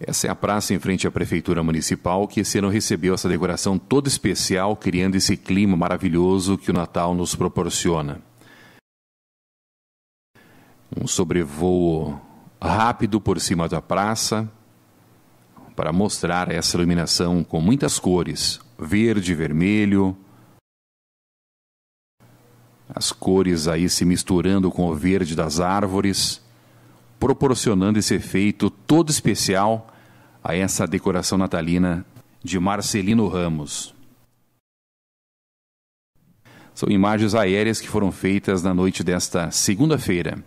Essa é a praça em frente à Prefeitura Municipal, que esse ano recebeu essa decoração toda especial, criando esse clima maravilhoso que o Natal nos proporciona. Um sobrevoo rápido por cima da praça para mostrar essa iluminação com muitas cores: verde, vermelho. As cores aí se misturando com o verde das árvores proporcionando esse efeito todo especial a essa decoração natalina de Marcelino Ramos. São imagens aéreas que foram feitas na noite desta segunda-feira.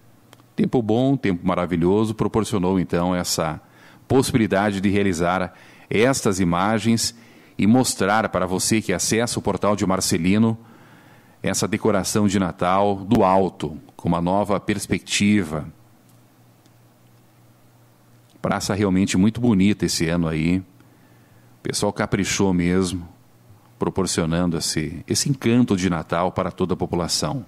Tempo bom, tempo maravilhoso, proporcionou então essa possibilidade de realizar estas imagens e mostrar para você que acessa o portal de Marcelino essa decoração de Natal do alto, com uma nova perspectiva, Praça realmente muito bonita esse ano aí. O pessoal caprichou mesmo, proporcionando esse, esse encanto de Natal para toda a população.